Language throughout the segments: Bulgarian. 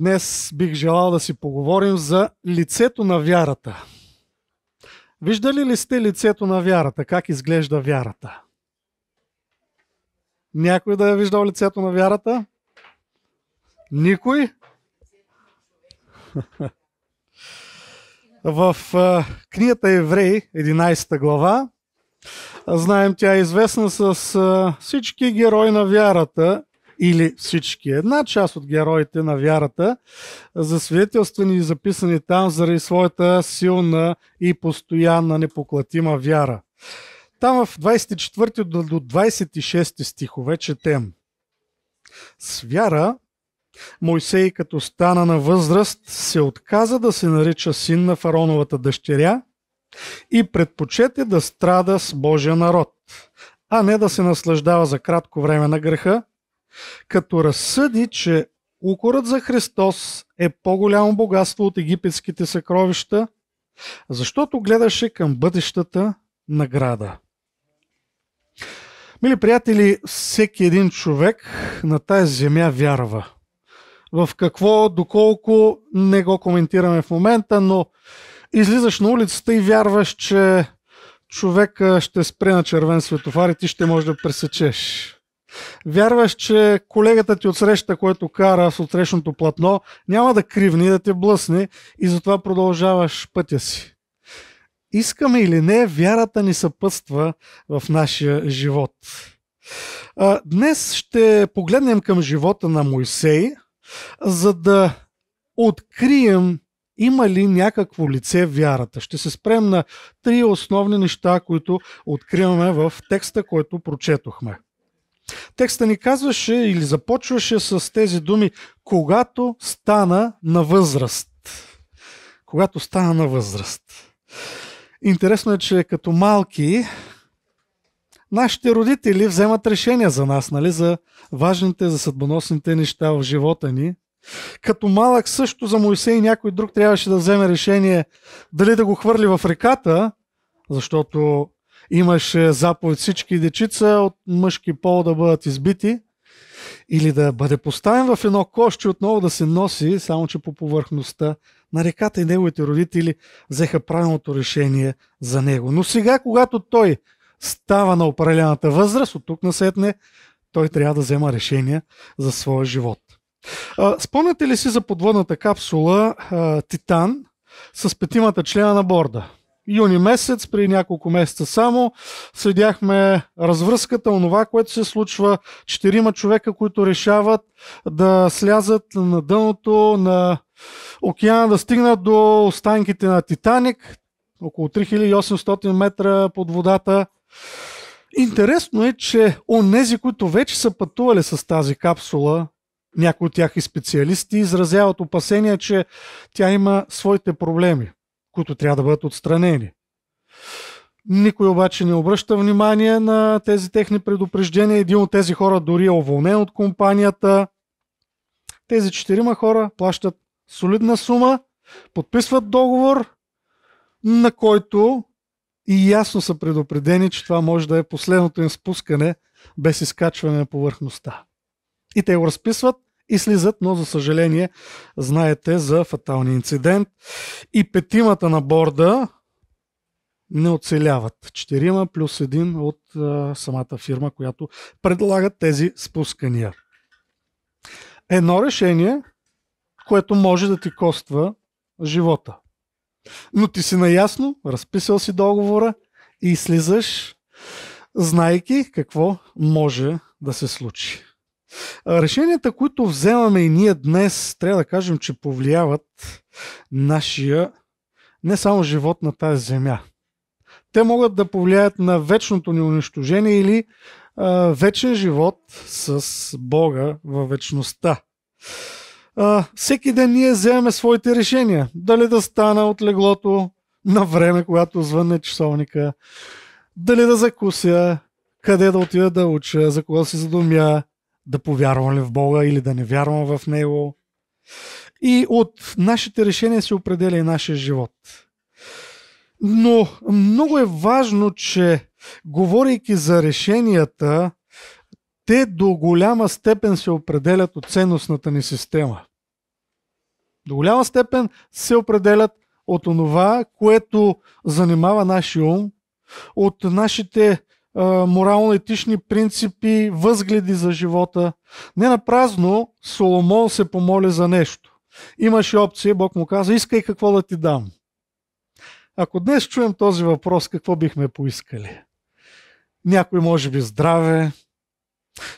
днес бих желал да си поговорим за лицето на вярата. Виждали ли сте лицето на вярата? Как изглежда вярата? Някой да е виждал лицето на вярата? Никой? В книгата Евреи, 11 глава, знаем, тя е известна с всички герои на вярата или всички. Една част от героите на вярата, засвидетелствани и записани там заради своята силна и постоянна непоклатима вяра. Там в 24 до 26 стихове четем. С вяра Мойсей, като стана на възраст, се отказа да се нарича син на фароновата дъщеря и предпочете да страда с Божия народ, а не да се наслаждава за кратко време на греха, като разсъди, че укорът за Христос е по-голямо богатство от египетските съкровища, защото гледаше към бъдещата награда. Мили приятели, всеки един човек на тази земя вярва. В какво, доколко, не го коментираме в момента, но излизаш на улицата и вярваш, че човека ще спре на червен светофар и ти ще можеш да пресечеш. Вярваш, че колегата ти отсреща, който кара с отсрещното платно, няма да кривни, да те блъсне и затова продължаваш пътя си. Искаме или не, вярата ни съпътства в нашия живот. Днес ще погледнем към живота на Моисей, за да открием има ли някакво лице вярата. Ще се спрем на три основни неща, които откриваме в текста, който прочетохме. Текста ни казваше или започваше с тези думи когато стана на възраст. Когато стана на възраст. Интересно е, че като малки нашите родители вземат решения за нас, нали, за важните, за съдбоносните неща в живота ни. Като малък също за Моисей някой друг трябваше да вземе решение дали да го хвърли в реката, защото имаше заповед всички дечица от мъжки пол да бъдат избити или да бъде поставен в едно кошче отново да се носи, само че по повърхността на реката и неговите родители взеха правилното решение за него. Но сега, когато той става на определената възраст, от тук насетне, той трябва да взема решение за своя живот. Спомняте ли си за подводната капсула Титан с петимата члена на борда? юни месец, при няколко месеца само, следяхме развръзката, онова, което се случва. Четирима човека, които решават да слязат на дъното на океана, да стигнат до останките на Титаник, около 3800 метра под водата. Интересно е, че онези, които вече са пътували с тази капсула, някои от тях и специалисти изразяват опасения, че тя има своите проблеми които трябва да бъдат отстранени. Никой обаче не обръща внимание на тези техни предупреждения. Един от тези хора дори е уволнен от компанията. Тези четирима хора плащат солидна сума, подписват договор, на който и ясно са предупредени, че това може да е последното им спускане без изкачване на повърхността. И те го разписват и слизат, но за съжаление знаете за фаталния инцидент. И петимата на борда не оцеляват. Четирима плюс един от а, самата фирма, която предлага тези спускания. Едно решение, което може да ти коства живота. Но ти си наясно, разписал си договора и слизаш, знайки какво може да се случи. Решенията, които вземаме и ние днес, трябва да кажем, че повлияват нашия не само живот на тази земя. Те могат да повлияят на вечното ни унищожение или а, вечен живот с Бога във вечността. А, всеки ден ние вземаме своите решения. Дали да стана от леглото на време, когато звънне часовника, дали да закуся, къде да отида да уча, за кого си се задумя, да повярвам ли в Бога или да не вярвам в Него. И от нашите решения се определя и нашия живот. Но много е важно, че говорейки за решенията, те до голяма степен се определят от ценностната ни система. До голяма степен се определят от онова, което занимава нашия ум, от нашите морално-етични принципи, възгледи за живота. Не на празно Соломон се помоли за нещо. Имаше опция, Бог му каза, искай какво да ти дам. Ако днес чуем този въпрос, какво бихме поискали? Някой може би здраве,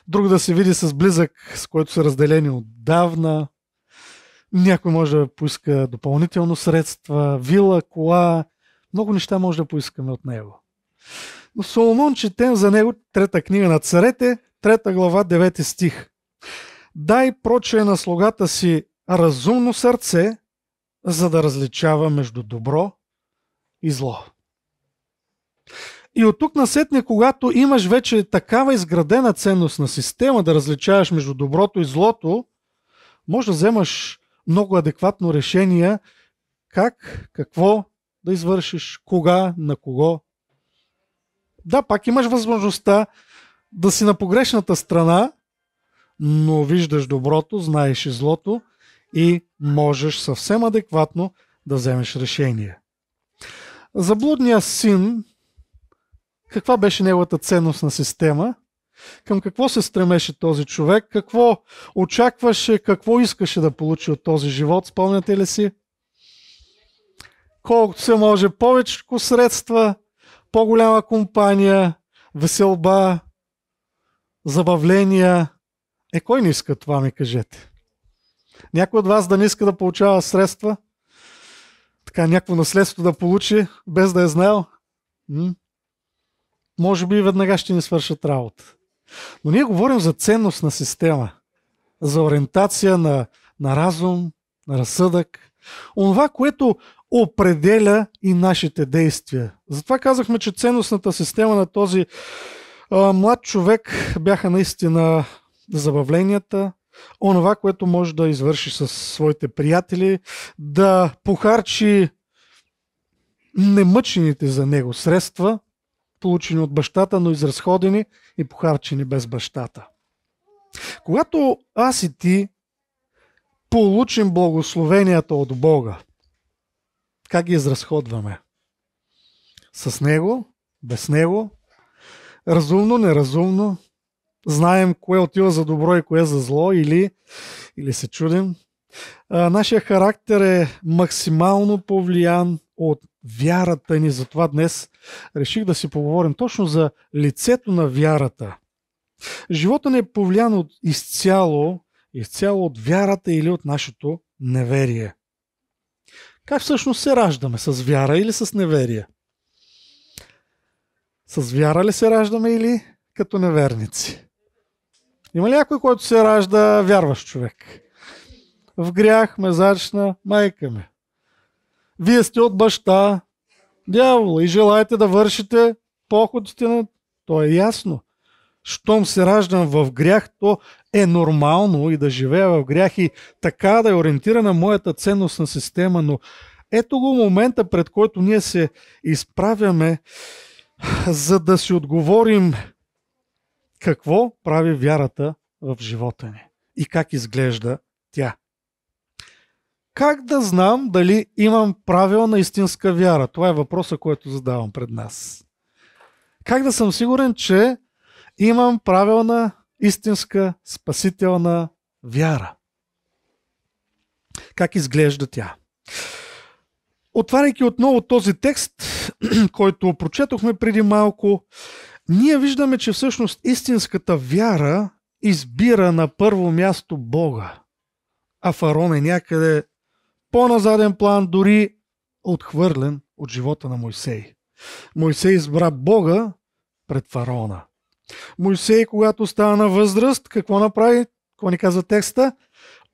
друг да се види с близък, с който са разделени отдавна, някой може да поиска допълнително средства, вила, кола, много неща може да поискаме от него. Но Соломон четем за него трета книга на царете, трета глава, 9 стих. Дай прочее на слугата си разумно сърце, за да различава между добро и зло. И от тук на сетне, когато имаш вече такава изградена ценност на система да различаваш между доброто и злото, може да вземаш много адекватно решение как, какво да извършиш, кога, на кого да, пак имаш възможността да си на погрешната страна, но виждаш доброто, знаеш и злото и можеш съвсем адекватно да вземеш решение. Заблудния син, каква беше неговата ценностна система, към какво се стремеше този човек, какво очакваше, какво искаше да получи от този живот, спомняте ли си? Колкото се може повече средства, по-голяма компания, веселба, забавления. Е, кой не иска това, ми кажете? Някой от вас да не иска да получава средства? Така, някакво наследство да получи, без да е знаел? М? Може би веднага ще ни свършат работа. Но ние говорим за ценност на система, за ориентация на, на разум, на разсъдък. Онова, което определя и нашите действия. Затова казахме, че ценностната система на този а, млад човек бяха наистина забавленията, онова, което може да извърши с своите приятели, да похарчи немъчените за него средства, получени от бащата, но изразходени и похарчени без бащата. Когато аз и ти получим благословенията от Бога, как ги изразходваме. С него, без него, разумно, неразумно, знаем кое отива за добро и кое за зло или, или се чудим. А, нашия характер е максимално повлиян от вярата ни. Затова днес реших да си поговорим точно за лицето на вярата. Живота ни е повлиян от изцяло, изцяло от вярата или от нашето неверие. Как всъщност се раждаме? С вяра или с неверие? С вяра ли се раждаме или като неверници? Има ли някой, който се ражда вярващ човек? В грях ме зачна майка ми. Вие сте от баща, дявола, и желаете да вършите походите на... То е ясно щом се раждам в грях, то е нормално и да живея в грях и така да е ориентирана моята ценностна система, но ето го момента, пред който ние се изправяме, за да си отговорим какво прави вярата в живота ни и как изглежда тя. Как да знам дали имам правилна истинска вяра? Това е въпроса, който задавам пред нас. Как да съм сигурен, че Имам правилна, истинска, спасителна вяра. Как изглежда тя? Отваряйки отново този текст, който прочетохме преди малко, ние виждаме, че всъщност истинската вяра избира на първо място Бога. А Фарон е някъде по-назаден план, дори отхвърлен от живота на Мойсей. Мойсей избра Бога пред Фараона. Мойсей, когато стана на възраст, какво направи? Какво ни казва текста?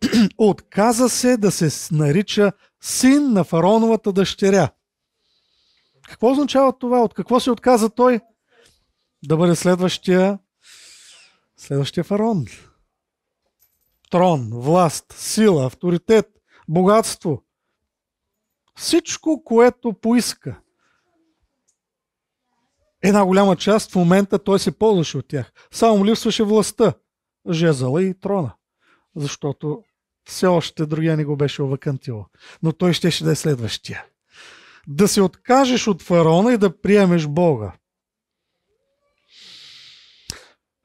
Отказа се да се нарича син на фароновата дъщеря. Какво означава това? От какво се отказа той? Да бъде следващия, следващия фарон. Трон, власт, сила, авторитет, богатство. Всичко, което поиска – Една голяма част в момента той се ползваше от тях. Само липсваше властта, жезала и трона. Защото все още другия не го беше овакантило. Но той щеше да е следващия. Да се откажеш от фараона и да приемеш Бога.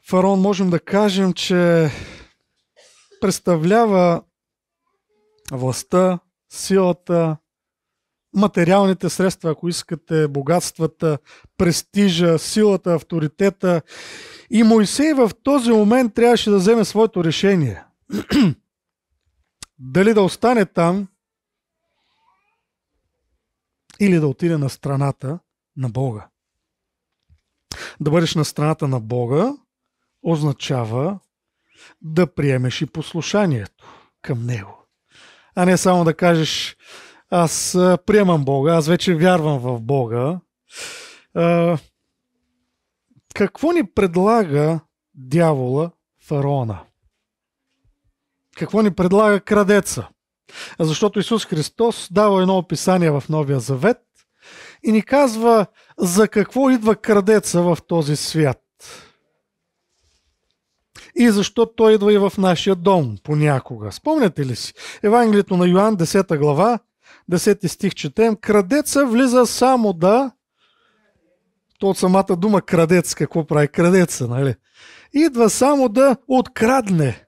Фарон можем да кажем, че представлява властта, силата, материалните средства, ако искате, богатствата, престижа, силата, авторитета. И Моисей в този момент трябваше да вземе своето решение. Дали да остане там или да отиде на страната на Бога. Да бъдеш на страната на Бога означава да приемеш и послушанието към Него. А не само да кажеш, аз приемам Бога, аз вече вярвам в Бога. А, какво ни предлага дявола фараона? Какво ни предлага крадеца? Защото Исус Христос дава едно описание в Новия Завет и ни казва за какво идва крадеца в този свят. И защо той идва и в нашия дом понякога. Спомняте ли си? Евангелието на Йоанн, 10 глава, 10 стих четем. Крадеца влиза само да... То от самата дума крадец, какво прави крадеца, нали? Идва само да открадне.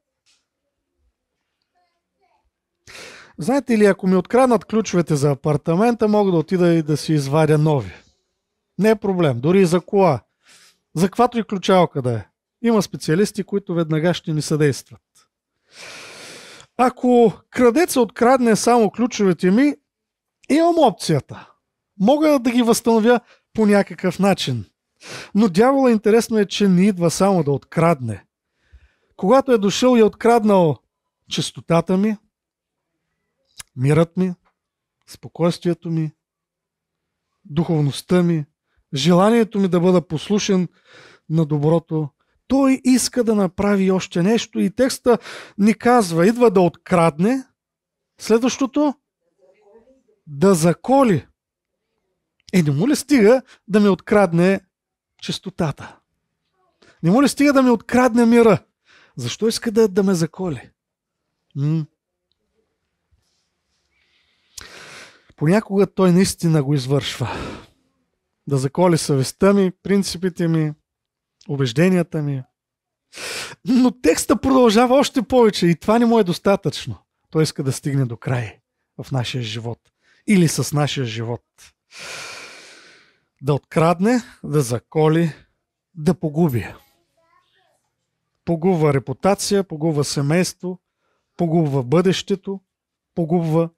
Знаете ли, ако ми откраднат ключовете за апартамента, мога да отида и да си извадя нови. Не е проблем, дори и за кола. За каквато и ключалка да е. Има специалисти, които веднага ще ни съдействат. Ако крадеца открадне само ключовете ми, имам опцията. Мога да ги възстановя по някакъв начин. Но дявола интересно е, че не идва само да открадне. Когато е дошъл и е откраднал честотата ми, мирът ми, спокойствието ми, духовността ми, желанието ми да бъда послушен на доброто, той иска да направи още нещо и текста ни казва, идва да открадне, следващото да заколи. Е, не му ли стига да ми открадне чистотата? Не му ли стига да ми открадне мира? Защо иска да, да ме заколи? М- Понякога той наистина го извършва. Да заколи съвестта ми, принципите ми, убежденията ми. Но текста продължава още повече и това не му е достатъчно. Той иска да стигне до край в нашия живот или с нашия живот. Да открадне, да заколи, да погуби. Погубва репутация, погубва семейство, погубва бъдещето, погубва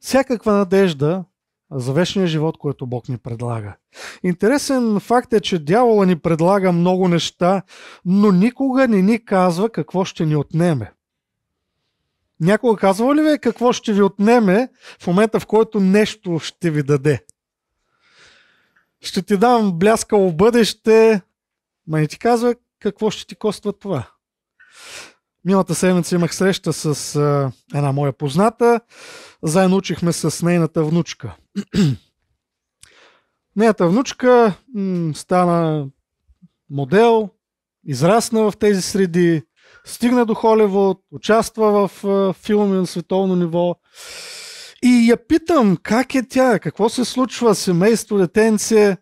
всякаква надежда за вечния живот, който Бог ни предлага. Интересен факт е, че дявола ни предлага много неща, но никога не ни казва какво ще ни отнеме. Някога казва ли ви какво ще ви отнеме в момента, в който нещо ще ви даде? Ще ти дам бляскало бъдеще, ма не ти казва какво ще ти коства това. Миналата седмица имах среща с а, една моя позната. Заедно учихме с нейната внучка. нейната внучка м- стана модел, израсна в тези среди, стигна до Холивуд, участва в филми на световно ниво. И я питам, как е тя, какво се случва, семейство, детенце.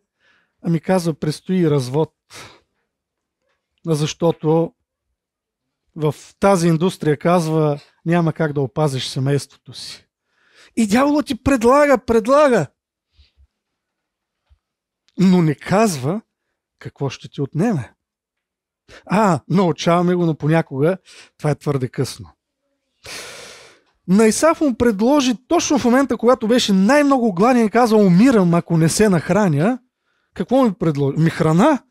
Ами казва, предстои развод. Защото в тази индустрия казва, няма как да опазиш семейството си. И дяволът ти предлага, предлага. Но не казва какво ще ти отнеме. А, научаваме го, но понякога това е твърде късно. На Исаф му предложи точно в момента, когато беше най-много гладен и каза, умирам, ако не се нахраня. Какво ми предложи? Ми храна?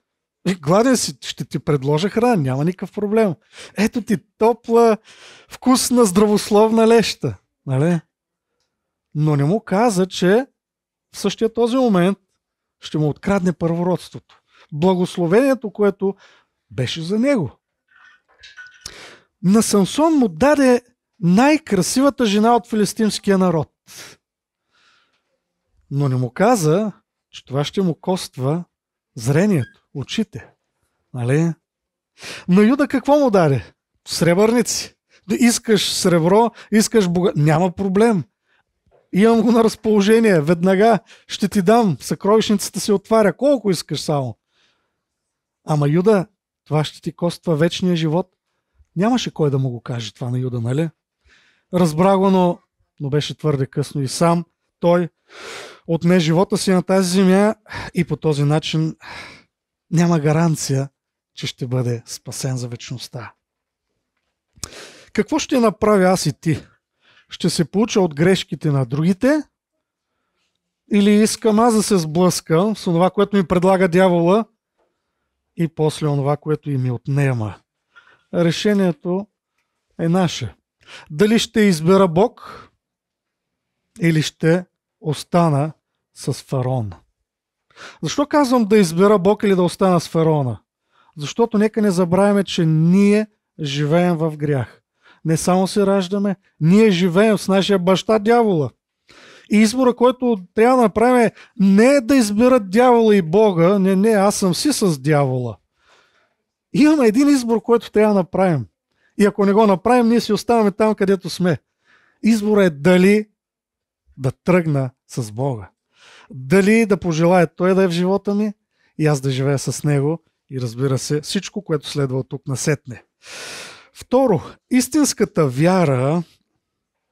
И е, гладен си, ще ти предложа храна, няма никакъв проблем. Ето ти топла, вкусна, здравословна леща. Нали? Но не му каза, че в същия този момент ще му открадне първородството. Благословението, което беше за него. На Самсон му даде най-красивата жена от филистимския народ. Но не му каза, че това ще му коства зрението, очите. Нали? На Юда какво му даде? Сребърници. Да искаш сребро, искаш бога. Няма проблем. Имам го на разположение. Веднага ще ти дам. Съкровищницата се отваря. Колко искаш само. Ама Юда това ще ти коства вечния живот. Нямаше кой да му го каже това на Юда, нали? Разбра го, но, но беше твърде късно и сам той отне живота си на тази земя и по този начин няма гаранция, че ще бъде спасен за вечността. Какво ще направя аз и ти? Ще се получа от грешките на другите – или искам аз да се сблъскам с това, което ми предлага дявола, и после онова, което им отнема. Решението е наше. Дали ще избера Бог или ще остана с фараон? Защо казвам да избера Бог или да остана с фараона? Защото нека не забравяме, че ние живеем в грях. Не само се раждаме, ние живеем с нашия баща дявола. И избора, който трябва да направим, е не е да изберат дявола и Бога. Не, не, аз съм си с дявола. Имаме един избор, който трябва да направим. И ако не го направим, ние си оставаме там, където сме. Избора е дали да тръгна с Бога. Дали да пожелая Той да е в живота ми и аз да живея с Него и разбира се всичко, което следва от тук насетне. Второ, истинската вяра,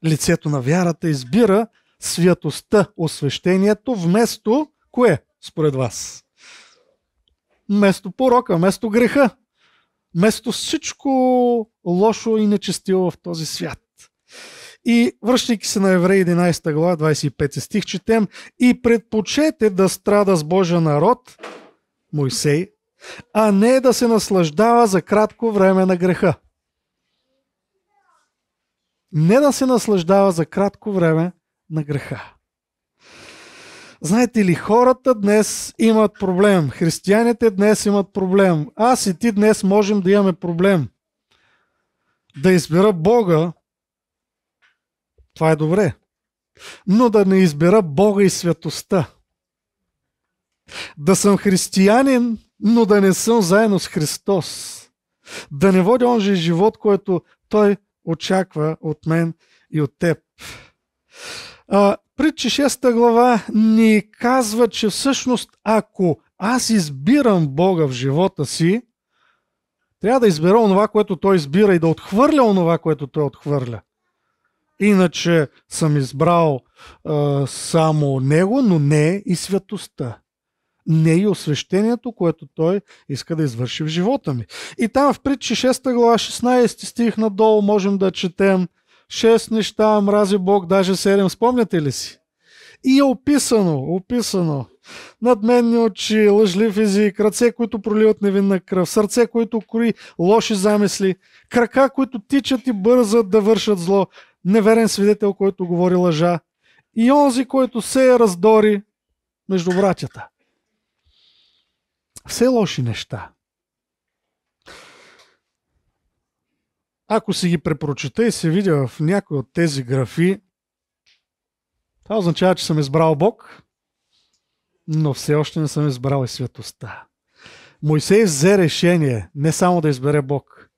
лицето на вярата избира святостта, освещението, вместо кое според вас? Место порока, вместо греха, место всичко лошо и нечестиво в този свят. И връщайки се на Евреи 11 глава, 25 стих, четем И предпочете да страда с Божия народ, Мойсей, а не да се наслаждава за кратко време на греха. Не да се наслаждава за кратко време на греха. Знаете ли, хората днес имат проблем. Християните днес имат проблем. Аз и ти днес можем да имаме проблем. Да избера Бога, това е добре. Но да не избера Бога и святостта. Да съм християнин, но да не съм заедно с Христос. Да не водя онжи живот, който Той очаква от мен и от теб. Притчи 6 глава ни казва, че всъщност ако аз избирам Бога в живота си, трябва да избера онова, което Той избира и да отхвърля онова, което Той отхвърля. Иначе съм избрал а, само Него, но не и светостта. Не и освещението, което Той иска да извърши в живота ми. И там в притчи 6 глава 16 стих надолу можем да четем – шест неща мрази Бог, даже седем. Спомняте ли си? И е описано, описано. Надменни очи, лъжлив език, ръце, които проливат невинна кръв, сърце, които кори лоши замисли, крака, които тичат и бързат да вършат зло, неверен свидетел, който говори лъжа и онзи, който се е раздори между братята. Все лоши неща. ако си ги препрочета и се видя в някои от тези графи, това означава, че съм избрал Бог, но все още не съм избрал и светостта. Мойсей взе решение не само да избере Бог,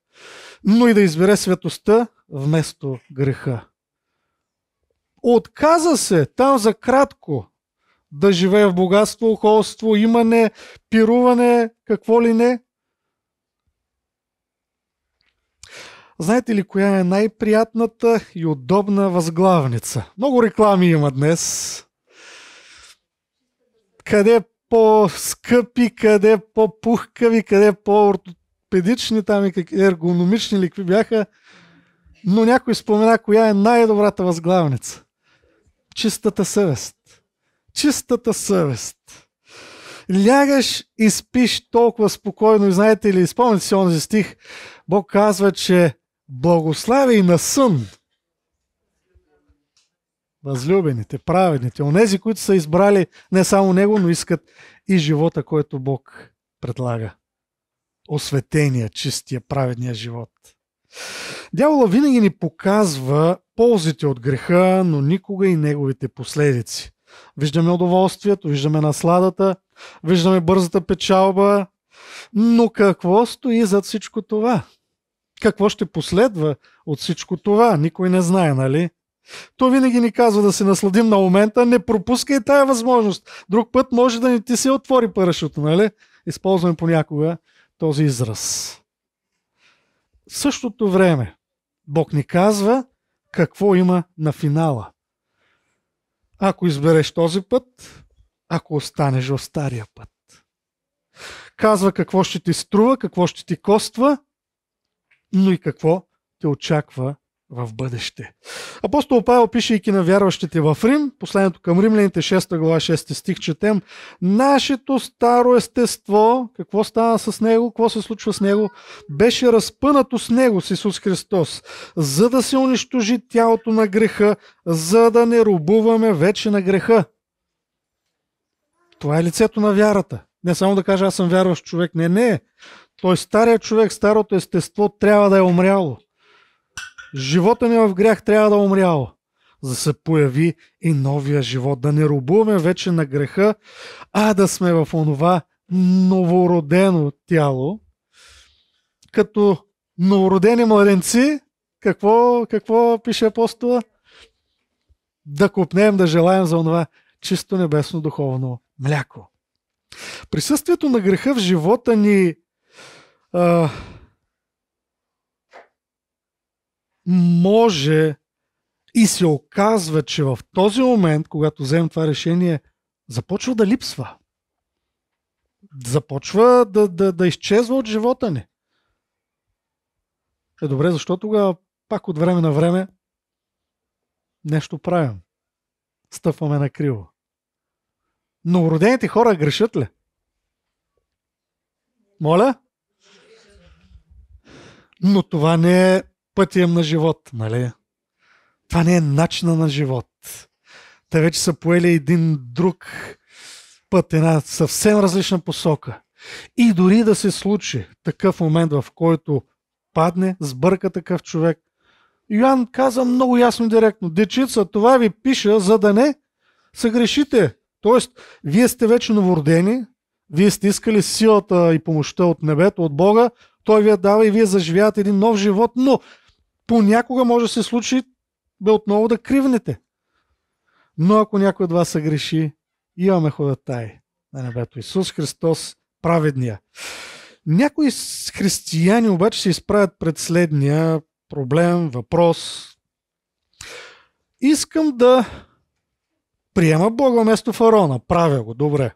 но и да избере светостта вместо греха. Отказа се там за кратко да живее в богатство, холство, имане, пируване, какво ли не, Знаете ли коя е най-приятната и удобна възглавница? Много реклами има днес. Къде по-скъпи, къде по-пухкави, къде по-ортопедични, там и какви ергономични ли бяха. Но някой спомена коя е най-добрата възглавница. Чистата съвест. Чистата съвест. Лягаш и спиш толкова спокойно и знаете ли, изпомните си онзи стих, Бог казва, че благославяй на сън възлюбените, праведните, онези, които са избрали не само Него, но искат и живота, който Бог предлага. Осветения, чистия, праведния живот. Дявола винаги ни показва ползите от греха, но никога и неговите последици. Виждаме удоволствието, виждаме насладата, виждаме бързата печалба, но какво стои зад всичко това? Какво ще последва от всичко това, никой не знае, нали? То винаги ни казва да се насладим на момента, не пропускай тая възможност. Друг път може да ни ти се отвори парашута, нали? Използваме понякога този израз. В същото време Бог ни казва какво има на финала. Ако избереш този път, ако останеш в стария път. Казва какво ще ти струва, какво ще ти коства но и какво те очаква в бъдеще. Апостол Павел, пишейки на вярващите в Рим, последното към римляните, 6 глава, 6 стих, четем Нашето старо естество, какво стана с него, какво се случва с него, беше разпънато с него, с Исус Христос, за да се унищожи тялото на греха, за да не рубуваме вече на греха. Това е лицето на вярата. Не само да кажа, аз съм вярващ човек. Не, не. Той стария човек, старото естество трябва да е умряло. Живота ни в грях трябва да е умряло, за да се появи и новия живот. Да не рубуваме вече на греха, а да сме в онова новородено тяло. Като новородени младенци, какво, какво пише апостола? Да купнем, да желаем за онова чисто небесно духовно мляко. Присъствието на греха в живота ни а, може и се оказва, че в този момент, когато вземем това решение, започва да липсва. Започва да, да, да изчезва от живота ни. Е добре, защо тогава пак от време на време нещо правим? Стъпваме на криво. Но родените хора грешат ли? Моля? Но това не е пътя на живот, нали? Това не е начина на живот. Те вече са поели един друг път, една съвсем различна посока. И дори да се случи такъв момент, в който падне, сбърка такъв човек, Йоан каза много ясно и директно, дечица, това ви пиша, за да не съгрешите. Тоест, вие сте вече новородени, вие сте искали силата и помощта от небето, от Бога, той ви я дава и вие заживявате един нов живот, но понякога може да се случи бе отново да кривнете. Но ако някой от вас се греши, имаме ходатай на небето. Исус Христос праведния. Някои християни обаче се изправят пред следния проблем, въпрос. Искам да приема Бога вместо фараона, Правя го, добре.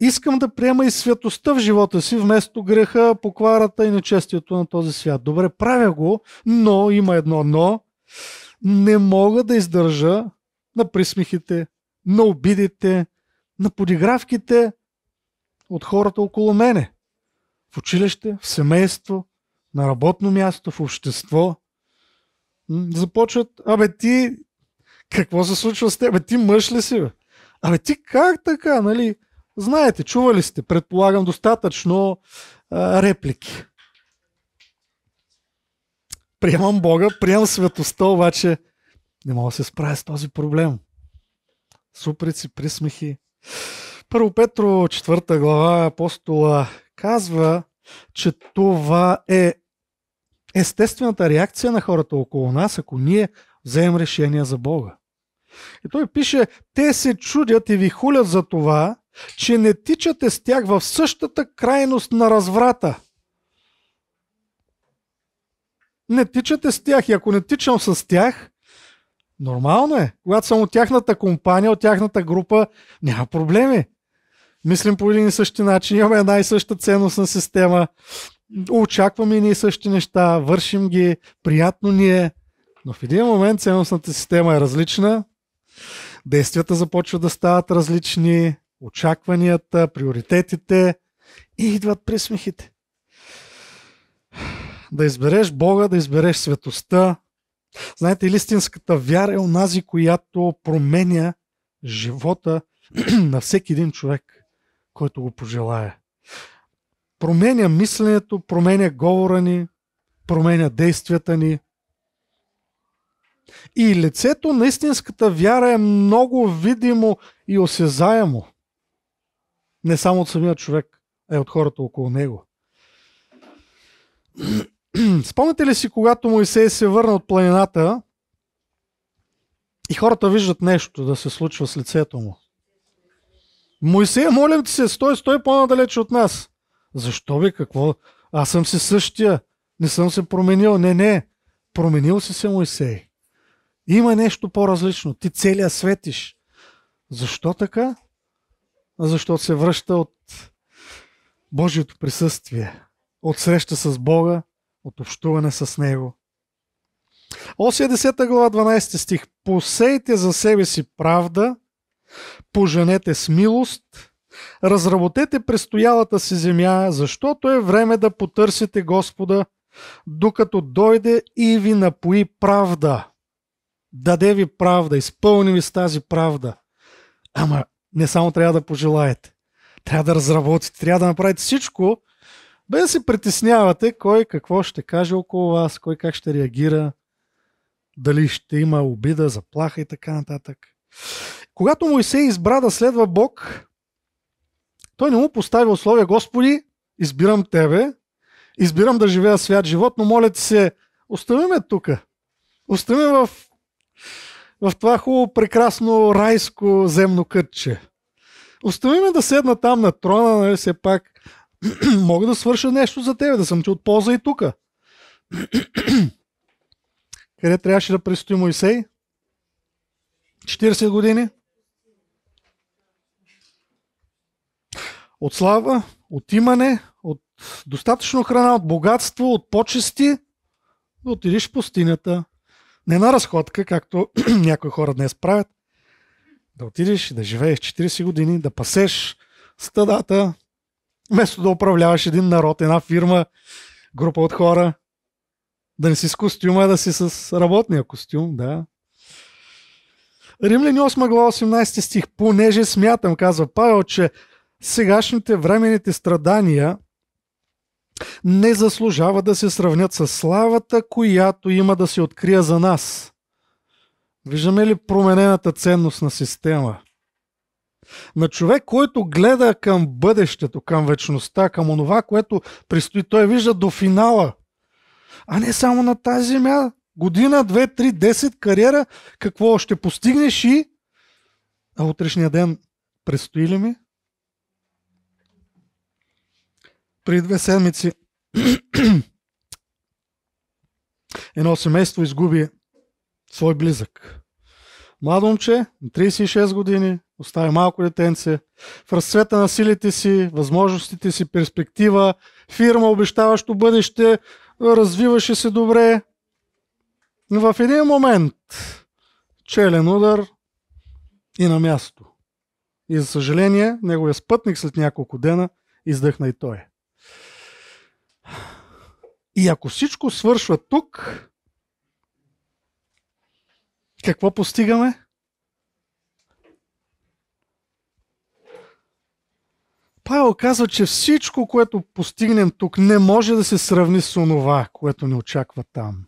Искам да приема и светостта в живота си, вместо греха, покварата и нечестието на този свят. Добре, правя го, но има едно но. Не мога да издържа на присмихите, на обидите, на подигравките от хората около мене. В училище, в семейство, на работно място, в общество. Започват, абе ти, какво се случва с теб? Абе ти мъж ли си? Бе? Абе ти как така, нали? Знаете, чували сте, предполагам, достатъчно а, реплики. Приемам Бога, приемам светостта, обаче не мога да се справя с този проблем. Суприци, присмехи. Първо Петро, 4 глава, апостола казва, че това е естествената реакция на хората около нас, ако ние вземем решение за Бога. И той пише, те се чудят и ви хулят за това, че не тичате с тях в същата крайност на разврата. Не тичате с тях и ако не тичам с тях, нормално е. Когато съм от тяхната компания, от тяхната група, няма проблеми. Мислим по един и същи начин, имаме една и съща ценностна система, очакваме ние същи неща, вършим ги, приятно ни е. Но в един момент ценностната система е различна, действията започват да стават различни, очакванията, приоритетите и идват присмехите. Да избереш Бога, да избереш светостта. Знаете, истинската вяра е онази, която променя живота на всеки един човек, който го пожелая. Променя мисленето, променя говора ни, променя действията ни. И лицето на истинската вяра е много видимо и осезаемо. Не само от самия човек, а и от хората около него. Спомняте ли си, когато Моисей се върна от планината и хората виждат нещо да се случва с лицето му? Моисей, молим ти се, стой, стой по-надалече от нас. Защо бе, какво? Аз съм си същия. Не съм се променил. Не, не. Променил си се Моисей. Има нещо по-различно. Ти целия светиш. Защо така? защото се връща от Божието присъствие, от среща с Бога, от общуване с Него. Осия 10 глава 12 стих. Посейте за себе си правда, поженете с милост, разработете престоялата си земя, защото е време да потърсите Господа, докато дойде и ви напои правда. Даде ви правда, изпълни ви с тази правда. Ама не само трябва да пожелаете. Трябва да разработите, трябва да направите всичко, без да се притеснявате кой какво ще каже около вас, кой как ще реагира, дали ще има обида, заплаха и така нататък. Когато Моисей избра да следва Бог, той не му постави условия, Господи, избирам Тебе, избирам да живея свят живот, но моля ти се, остави ме тук. Остави в в това хубаво, прекрасно райско земно кътче. Остави ме да седна там на трона, нали все пак. Мога да свърша нещо за тебе, да съм ти от полза и тука. Къде трябваше да престои Моисей? 40 години. От слава, от имане, от достатъчно храна, от богатство, от почести, да отидеш в пустинята, не на разходка, както някои хора днес правят. Да отидеш и да живееш 40 години, да пасеш стадата, вместо да управляваш един народ, една фирма, група от хора. Да не си с костюма, а да си с работния костюм, да. Римляни 8 глава 18 стих. Понеже смятам, казва Павел, че сегашните времените страдания не заслужава да се сравнят с славата, която има да се открия за нас. Виждаме ли променената ценност на система? На човек, който гледа към бъдещето, към вечността, към онова, което предстои, той вижда до финала. А не само на тази земя. Година, две, три, десет кариера, какво ще постигнеш и а утрешния ден предстои ли ми? При две седмици едно семейство изгуби свой близък. Младо момче, 36 години, остави малко детенце. В разцвета на силите си, възможностите си, перспектива, фирма, обещаващо бъдеще, развиваше се добре. Но в един момент челен удар и на място. И за съжаление, неговия спътник след няколко дена издъхна и той. И ако всичко свършва тук, какво постигаме? Павел казва, че всичко, което постигнем тук, не може да се сравни с онова, което ни очаква там.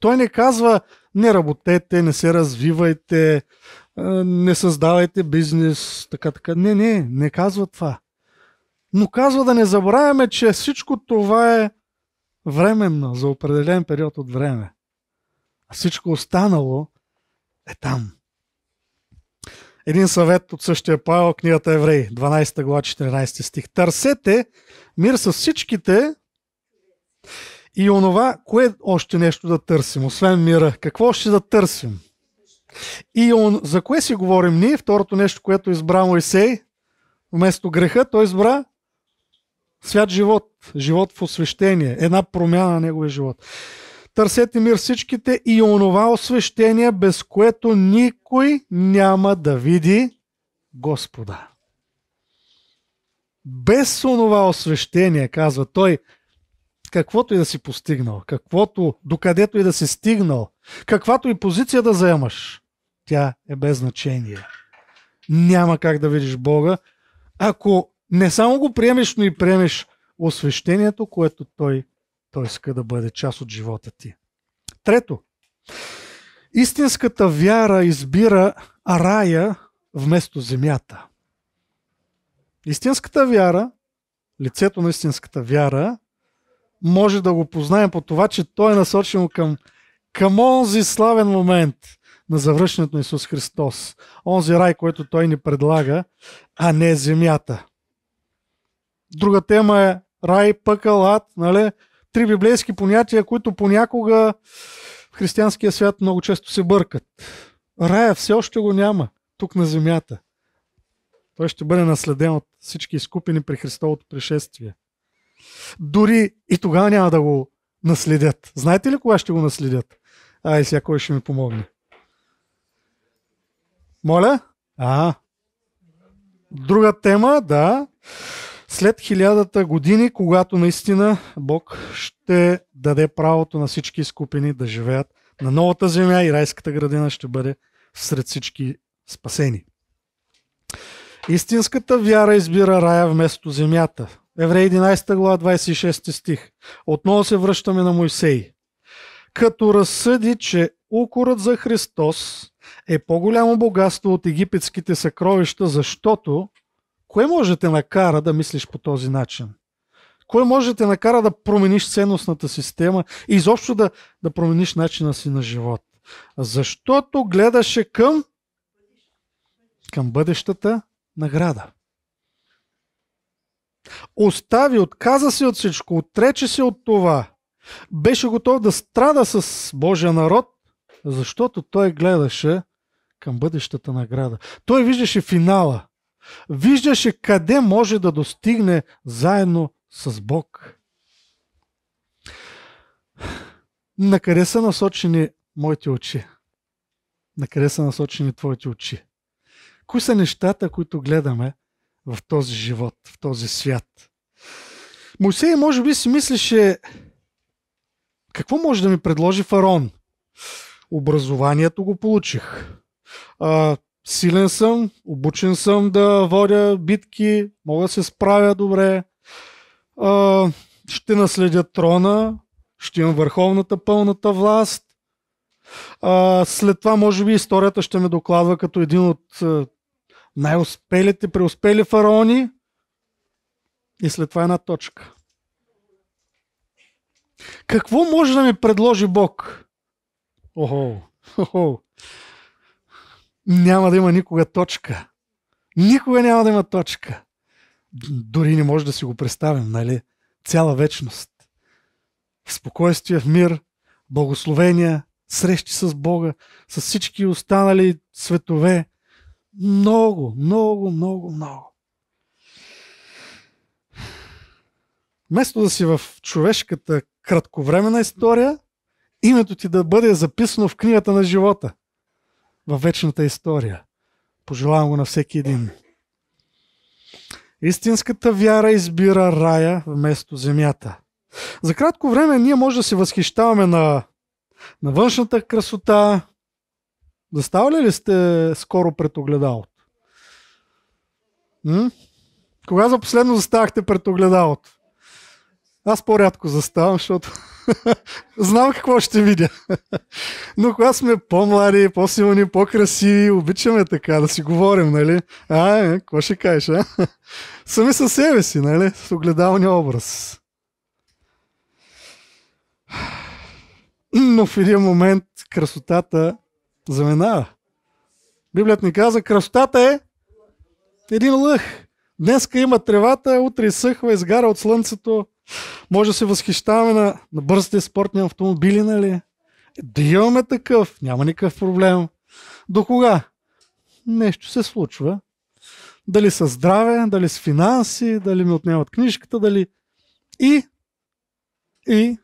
Той не казва, не работете, не се развивайте, не създавайте бизнес, така, така. Не, не, не казва това. Но казва да не забравяме, че всичко това е временна, за определен период от време. А всичко останало е там. Един съвет от същия Павел, книгата Еврей, 12 глава, 14 стих. Търсете мир с всичките и онова, кое още нещо да търсим, освен мира. Какво ще да търсим? И он, за кое си говорим ние? Второто нещо, което избра Моисей, вместо греха, той избра свят живот, живот в освещение, една промяна на неговия живот. Търсете мир всичките и онова освещение, без което никой няма да види Господа. Без онова освещение, казва той, каквото и да си постигнал, каквото, докъдето и да си стигнал, каквато и позиция да заемаш, тя е без значение. Няма как да видиш Бога, ако не само го приемеш, но и приемеш освещението, което той, той иска да бъде част от живота ти. Трето, истинската вяра избира рая вместо земята. Истинската вяра, лицето на истинската вяра, може да го познаем по това, че той е насочено към, към онзи славен момент на завръщането на Исус Христос. Онзи рай, който той ни предлага, а не земята. Друга тема е рай, пъкъл, ад, нали? Три библейски понятия, които понякога в християнския свят много често се бъркат. Рая все още го няма тук на земята. Той ще бъде наследен от всички изкупени при Христовото пришествие. Дори и тогава няма да го наследят. Знаете ли кога ще го наследят? Ай, сега кой ще ми помогне? Моля? А. Друга тема, да след хилядата години, когато наистина Бог ще даде правото на всички изкупени да живеят на новата земя и райската градина ще бъде сред всички спасени. Истинската вяра избира рая вместо земята. Еврей 11 глава 26 стих. Отново се връщаме на Моисей. Като разсъди, че укорът за Христос е по-голямо богатство от египетските съкровища, защото Кое може да те накара да мислиш по този начин? Кое може да те накара да промениш ценностната система и изобщо да, да промениш начина си на живот? Защото гледаше към към бъдещата награда. Остави, отказа се от всичко, отрече се от това. Беше готов да страда с Божия народ, защото той гледаше към бъдещата награда. Той виждаше финала виждаше къде може да достигне заедно с Бог. На къде са насочени моите очи? На къде са насочени твоите очи? Кои са нещата, които гледаме в този живот, в този свят? Мойсей може би си мислеше какво може да ми предложи фарон? Образованието го получих силен съм, обучен съм да водя битки, мога да се справя добре, а, ще наследя трона, ще имам върховната пълната власт. А, след това, може би, историята ще ме докладва като един от най-успелите, преуспели фараони. И след това една точка. Какво може да ми предложи Бог? Охо, охо няма да има никога точка. Никога няма да има точка. Дори не може да си го представим, нали? Цяла вечност. В спокойствие, в мир, благословения, срещи с Бога, с всички останали светове. Много, много, много, много. Вместо да си в човешката кратковременна история, името ти да бъде записано в книгата на живота – във вечната история. Пожелавам го на всеки един. Истинската вяра избира рая вместо земята. За кратко време ние може да се възхищаваме на, на външната красота. Доставали ли сте скоро пред огледалото? М? Кога за последно заставахте пред огледалото? Аз по-рядко заставам, защото Знам какво ще видя. Но когато сме по-млади, по-силни, по-красиви, обичаме така да си говорим, нали? А, е, какво ще кажеш, а? Сами със себе си, нали? С огледалния образ. Но в един момент красотата заминава. Библията ни каза, красотата е един лъх. Днеска има тревата, утре изсъхва, е изгара от слънцето, може да се възхищаваме на, на бързите спортни автомобили, нали? Е, да имаме такъв, няма никакъв проблем. До кога? Нещо се случва. Дали са здраве, дали с финанси, дали ми отнемат книжката, дали... И... И...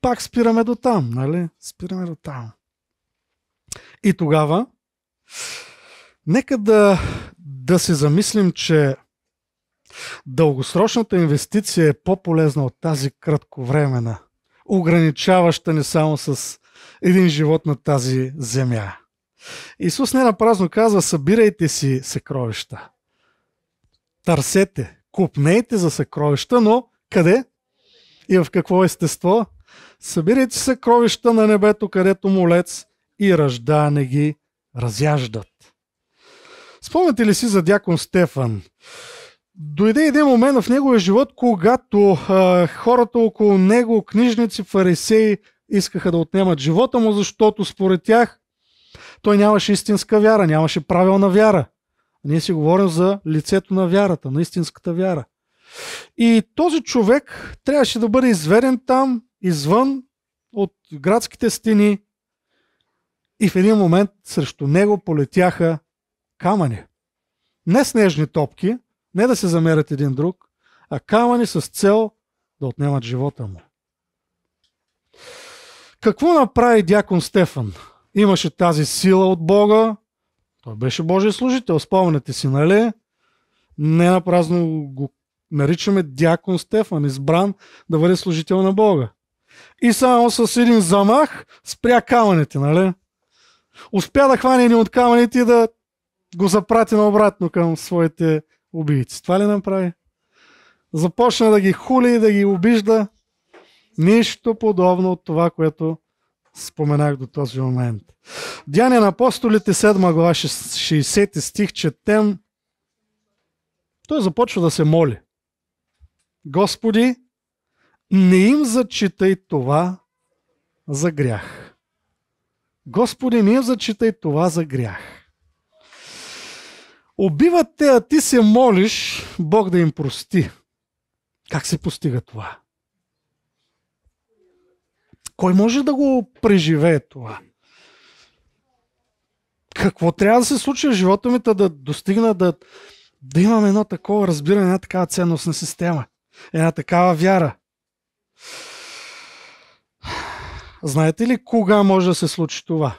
Пак спираме до там, нали? Спираме до там. И тогава, нека да, да се замислим, че Дългосрочната инвестиция е по-полезна от тази кратковремена, ограничаваща ни само с един живот на тази земя. Исус не напразно казва, събирайте си съкровища. Търсете, купнете за съкровища, но къде? И в какво естество? Събирайте съкровища на небето, където молец и ръжда не ги разяждат. Спомняте ли си за дякон Стефан? Дойде един момент в неговия живот, когато а, хората около него, книжници, фарисеи, искаха да отнемат живота му, защото според тях той нямаше истинска вяра, нямаше правилна вяра. Ние си говорим за лицето на вярата, на истинската вяра. И този човек трябваше да бъде изведен там, извън от градските стени и в един момент срещу него полетяха камъни. Не снежни топки, не да се замерят един друг, а камъни с цел да отнемат живота му. Какво направи дякон Стефан? Имаше тази сила от Бога. Той беше Божия служител, спомняте си, нали? Не напразно го наричаме дякон Стефан, избран да бъде служител на Бога. И само с един замах спря камъните, нали? Успя да хване един от камъните и да го запрати наобратно към своите убийци. Това ли направи? Започна да ги хули и да ги обижда. Нищо подобно от това, което споменах до този момент. Дяния на апостолите, 7 глава, 60 стих, четем. Той започва да се моли. Господи, не им зачитай това за грях. Господи, не им зачитай това за грях. Убиват те, а ти се молиш Бог да им прости. Как се постига това? Кой може да го преживее това? Какво трябва да се случи в живота ми, да достигна да, да имам едно такова разбиране, една такава ценностна система, една такава вяра? Знаете ли кога може да се случи това?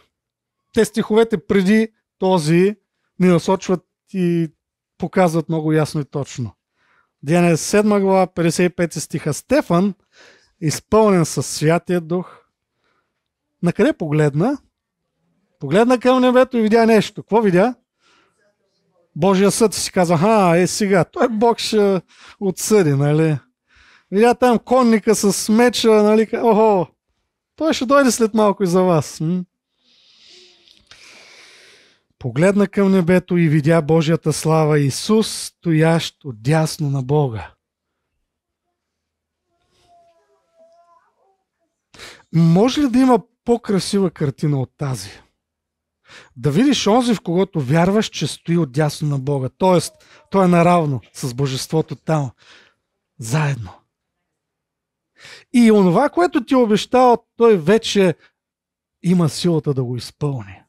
Те стиховете преди този ни насочват и показват много ясно и точно. Деяния 7 глава, 55 стиха. Стефан, изпълнен със Святия Дух, накъде погледна? Погледна към небето и видя нещо. Какво видя? Божия съд си каза, А, е сега, той Бог ще отсъди, нали? Видя там конника с меча, нали? Охо, той ще дойде след малко и за вас. М? Погледна към небето и видя Божията слава Исус, стоящ от дясно на Бога. Може ли да има по-красива картина от тази? Да видиш онзи, в когото вярваш, че стои от дясно на Бога. Тоест, той е наравно с Божеството там. Заедно. И онова, което ти е обещал, той вече има силата да го изпълни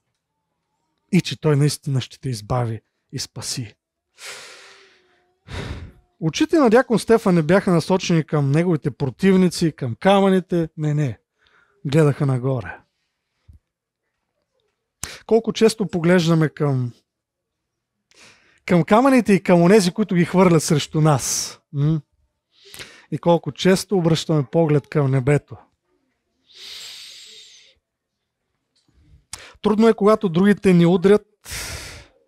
и че Той наистина ще те избави и спаси. Очите на дякон Стефан не бяха насочени към неговите противници, към камъните. Не, не. Гледаха нагоре. Колко често поглеждаме към, към камъните и към онези, които ги хвърлят срещу нас. М? И колко често обръщаме поглед към небето. Трудно е, когато другите ни удрят,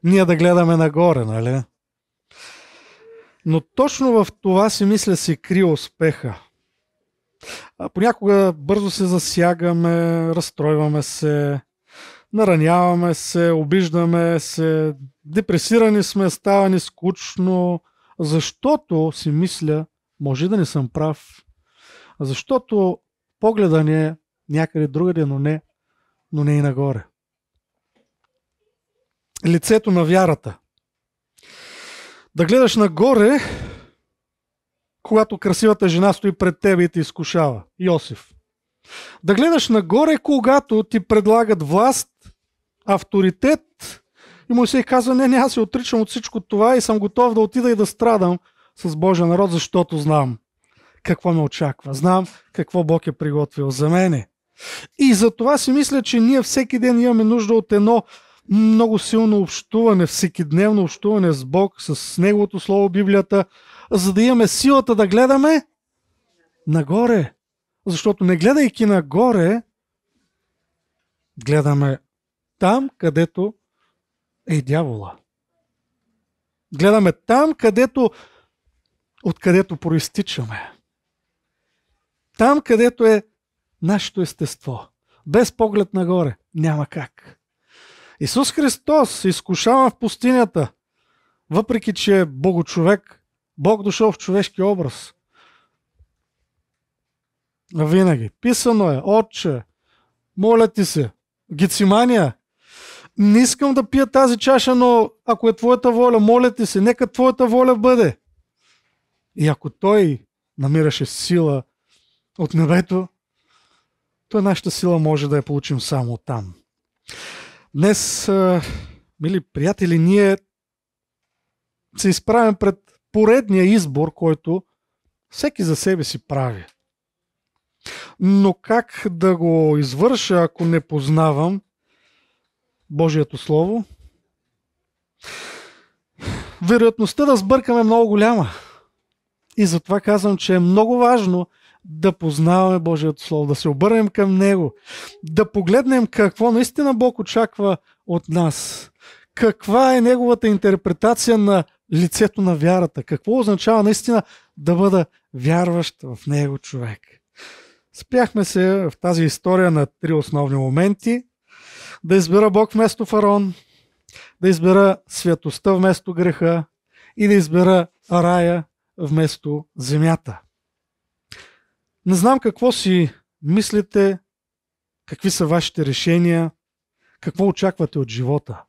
ние да гледаме нагоре, нали? Но точно в това си мисля се крие успеха. Понякога бързо се засягаме, разстройваме се, нараняваме се, обиждаме се, депресирани сме, става ни скучно, защото си мисля, може да не съм прав, защото погледа ни е някъде другаде, но не, но не и нагоре лицето на вярата. Да гледаш нагоре, когато красивата жена стои пред теб и те изкушава. Йосиф. Да гледаш нагоре, когато ти предлагат власт, авторитет и Му Моисей казва, не, не, аз се отричам от всичко това и съм готов да отида и да страдам с Божия народ, защото знам какво ме очаква. Знам какво Бог е приготвил за мене. И за това си мисля, че ние всеки ден имаме нужда от едно много силно общуване, всеки дневно общуване с Бог, с Неговото Слово, Библията, за да имаме силата да гледаме нагоре. Защото не гледайки нагоре, гледаме там, където е дявола. Гледаме там, където, откъдето проистичаме. Там, където е нашето естество. Без поглед нагоре няма как. Исус Христос изкушаван в пустинята, въпреки че е богочовек, Бог дошъл в човешки образ. Винаги. Писано е, отче, моля ти се, гицимания, не искам да пия тази чаша, но ако е твоята воля, моля ти се, нека твоята воля бъде. И ако той намираше сила от небето, то нашата сила може да я получим само там. Днес, мили приятели, ние се изправим пред поредния избор, който всеки за себе си прави. Но как да го извърша, ако не познавам Божието Слово? Вероятността да сбъркаме е много голяма. И затова казвам, че е много важно – да познаваме Божието Слово, да се обърнем към Него, да погледнем какво наистина Бог очаква от нас, каква е Неговата интерпретация на лицето на вярата, какво означава наистина да бъда вярващ в Него човек. Спяхме се в тази история на три основни моменти. Да избера Бог вместо фараон, да избера святостта вместо греха и да избера рая вместо земята. Не знам какво си мислите, какви са вашите решения, какво очаквате от живота.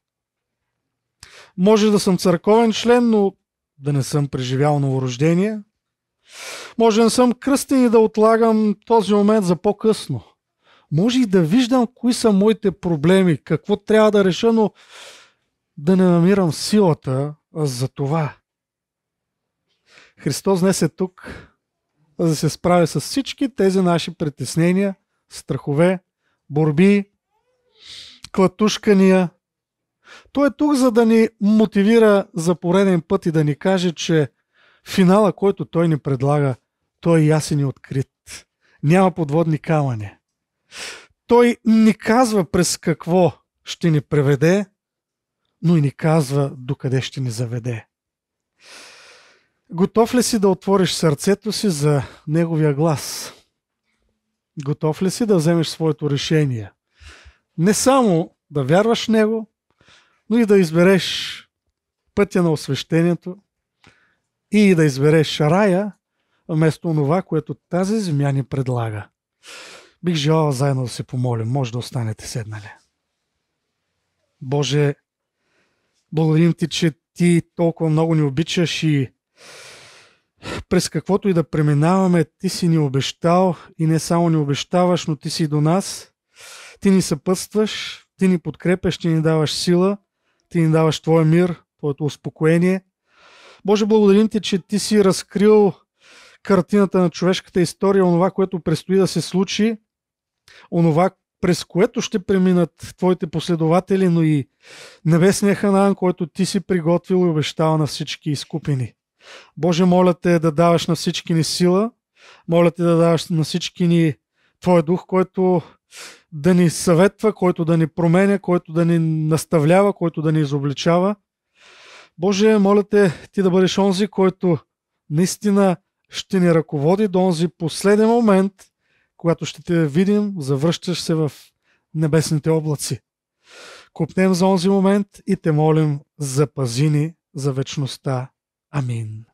Може да съм църковен член, но да не съм преживял новорождение. Може да не съм кръстен и да отлагам този момент за по-късно. Може и да виждам кои са моите проблеми, какво трябва да реша, но да не намирам силата за това. Христос днес е тук за да се справи с всички тези наши притеснения, страхове, борби, клатушкания. Той е тук, за да ни мотивира за пореден път и да ни каже, че финала, който той ни предлага, той е ясен и открит. Няма подводни камъни. Той ни казва през какво ще ни преведе, но и ни казва докъде ще ни заведе. Готов ли си да отвориш сърцето си за Неговия глас? Готов ли си да вземеш своето решение? Не само да вярваш в Него, но и да избереш пътя на освещението и да избереш рая вместо това, което тази земя ни предлага. Бих желал заедно да се помолим. Може да останете седнали. Боже, благодарим ти, че ти толкова много ни обичаш и през каквото и да преминаваме, ти си ни обещал и не само ни обещаваш, но ти си до нас. Ти ни съпътстваш, ти ни подкрепяш, ти ни даваш сила, ти ни даваш твоя мир, твоето успокоение. Боже, благодарим ти, че ти си разкрил картината на човешката история, онова, което предстои да се случи, онова, през което ще преминат твоите последователи, но и небесния ханан, който ти си приготвил и обещал на всички изкупени. Боже, моля те да даваш на всички ни сила, моля те да даваш на всички ни Твоя дух, който да ни съветва, който да ни променя, който да ни наставлява, който да ни изобличава. Боже, моля те ти да бъдеш онзи, който наистина ще ни ръководи до онзи последен момент, когато ще те видим, завръщаш се в небесните облаци. Купнем за онзи момент и те молим, запази ни за вечността. Amén.